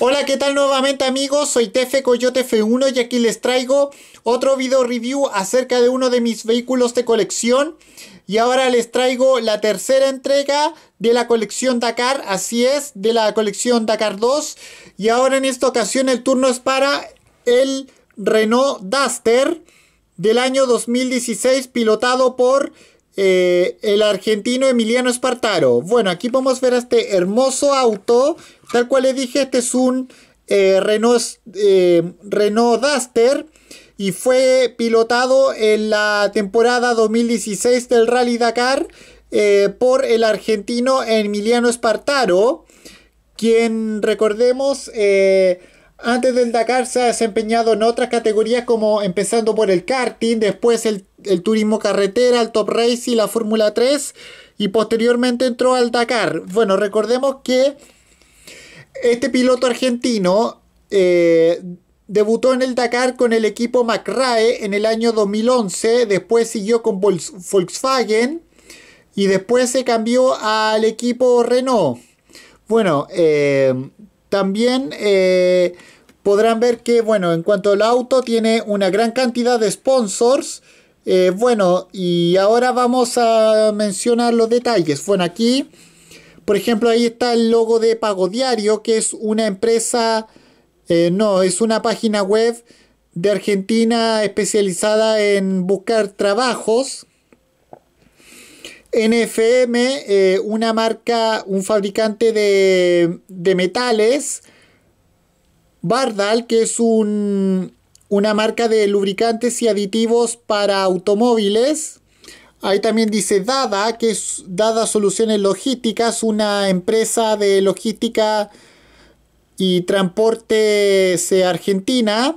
Hola, ¿qué tal nuevamente amigos? Soy Tefe Coyote F1 y aquí les traigo otro video review acerca de uno de mis vehículos de colección. Y ahora les traigo la tercera entrega de la colección Dakar, así es, de la colección Dakar 2. Y ahora en esta ocasión el turno es para el Renault Duster del año 2016 pilotado por eh, el argentino Emiliano Espartaro. Bueno, aquí podemos ver este hermoso auto. Tal cual le dije, este es un eh, Renault, eh, Renault Duster. Y fue pilotado en la temporada 2016 del Rally Dakar por el argentino Emiliano Espartaro. Quien, recordemos, antes del Dakar se ha desempeñado en otras categorías como empezando por el karting, después el el turismo carretera, el top race y la Fórmula 3 y posteriormente entró al Dakar. Bueno, recordemos que este piloto argentino eh, debutó en el Dakar con el equipo McRae en el año 2011, después siguió con Volkswagen y después se cambió al equipo Renault. Bueno, eh, también eh, podrán ver que, bueno, en cuanto al auto, tiene una gran cantidad de sponsors eh, bueno, y ahora vamos a mencionar los detalles. Bueno, aquí, por ejemplo, ahí está el logo de Pago Diario, que es una empresa, eh, no, es una página web de Argentina especializada en buscar trabajos. NFM, eh, una marca, un fabricante de metales. Bardal, que es un, una marca de lubricantes y aditivos para automóviles. Ahí también dice Dada, que es Dada Soluciones Logísticas, una empresa de logística y transporte transportes eh, argentina.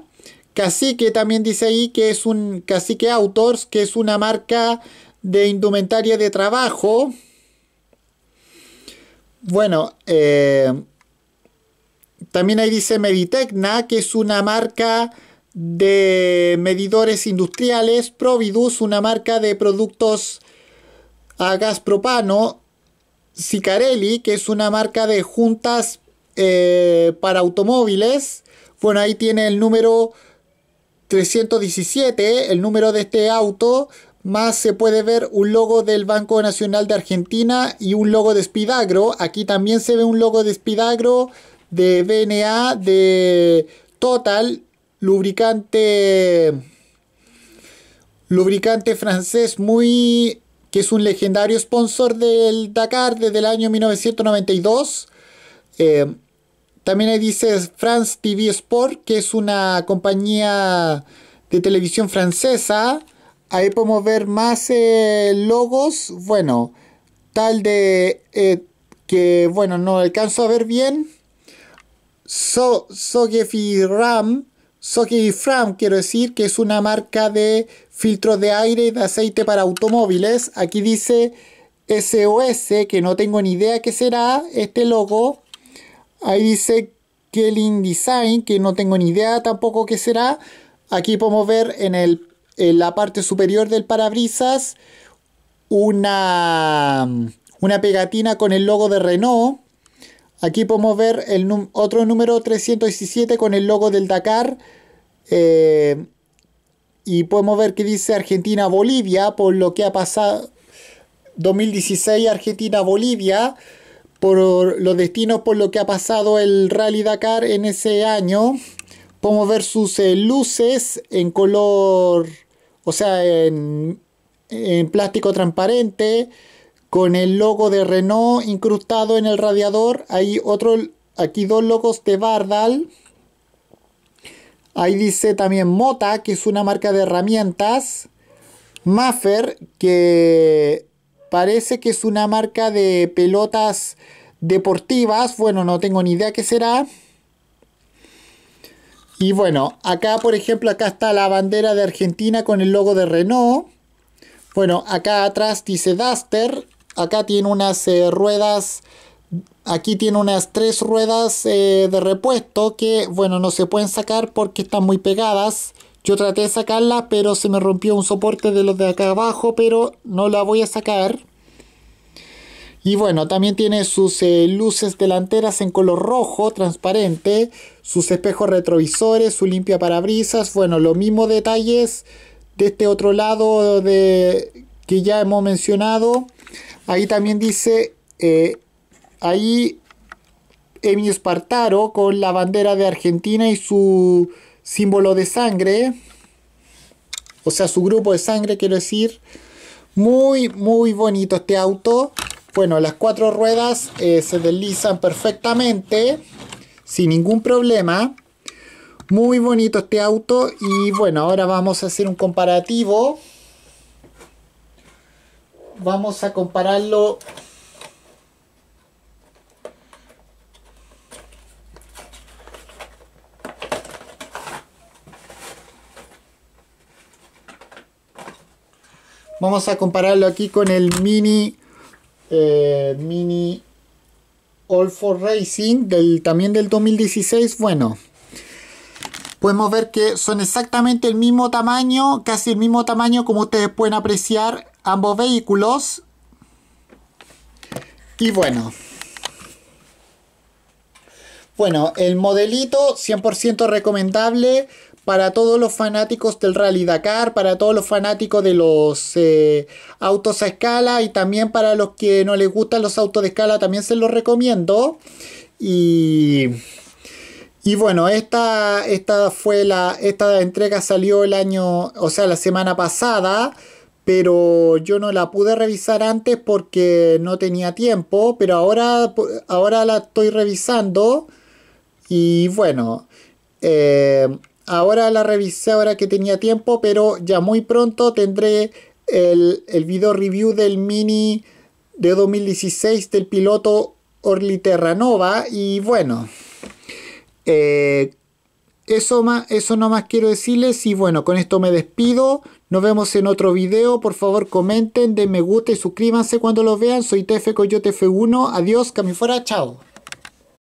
Cacique también dice ahí que es un Cacique Autors. que es una marca de indumentaria de trabajo. Bueno, eh, también ahí dice Meditecna, que es una marca de medidores industriales, Providus, una marca de productos a gas propano, Sicarelli, que es una marca de juntas eh, para automóviles. Bueno, ahí tiene el número 317, el número de este auto, más se puede ver un logo del Banco Nacional de Argentina y un logo de Spidagro. Aquí también se ve un logo de Spidagro, de BNA, de Total lubricante lubricante francés muy que es un legendario sponsor del Dakar desde el año 1992. Eh, también ahí dice France TV Sport, que es una compañía de televisión francesa. Ahí podemos ver más eh, logos. Bueno, tal de eh, que, bueno, no alcanzo a ver bien. So, Sogefi Ram, Soki Fram, quiero decir, que es una marca de filtros de aire y de aceite para automóviles. Aquí dice SOS, que no tengo ni idea qué será este logo. Ahí dice Kelling Design, que no tengo ni idea tampoco qué será. Aquí podemos ver en, la parte superior del parabrisas una, una pegatina con el logo de Renault. Aquí podemos ver el otro número 317 con el logo del Dakar. Eh, y podemos ver que dice Argentina-Bolivia por lo que ha pasado 2016 Argentina-Bolivia por los destinos por lo que ha pasado el Rally Dakar en ese año. Podemos ver sus eh, luces en color, o sea, en plástico transparente con el logo de Renault incrustado en el radiador. Hay otro, aquí dos logos de Bardal. Ahí dice también Mota, que es una marca de herramientas. Maffer, que parece que es una marca de pelotas deportivas. Bueno, no tengo ni idea qué será. Y bueno, acá por ejemplo, acá está la bandera de Argentina con el logo de Renault. Bueno, acá atrás dice Duster acá tiene unas eh, ruedas aquí tiene unas tres ruedas eh, de repuesto que bueno no se pueden sacar porque están muy pegadas yo traté de sacarlas pero se me rompió un soporte de los de acá abajo pero no la voy a sacar y bueno también tiene sus eh, luces delanteras en color rojo transparente sus espejos retrovisores su limpia parabrisas bueno los mismos detalles de este otro lado de que ya hemos mencionado Ahí también dice, eh, ahí Emilio Espartaro con la bandera de Argentina y su símbolo de sangre, o sea, su grupo de sangre, quiero decir. Muy, muy bonito este auto. Bueno, las cuatro ruedas eh, se deslizan perfectamente, sin ningún problema. Muy bonito este auto y bueno, ahora vamos a hacer un comparativo vamos a compararlo vamos a compararlo aquí con el mini eh, mini all for racing del también del 2016 bueno podemos ver que son exactamente el mismo tamaño casi el mismo tamaño como ustedes pueden apreciar ambos vehículos. Y bueno. Bueno, el modelito 100% recomendable para todos los fanáticos del Rally Dakar, para todos los fanáticos de los eh, autos a escala y también para los que no les gustan los autos de escala también se los recomiendo. Y, y bueno, esta, esta fue la, esta entrega salió el año, o sea, la semana pasada pero yo no la pude revisar antes porque no tenía tiempo, pero ahora, ahora la estoy revisando y bueno, eh, ahora la revisé ahora que tenía tiempo, pero ya muy pronto tendré el, video review del Mini de 2016 del piloto Orly Terranova y bueno, eh, eso, más, eso nomás quiero decirles y bueno, con esto me despido. Nos vemos en otro video. Por favor comenten, den me gusta y suscríbanse cuando los vean. Soy TF Coyote F1. Adiós, me chao.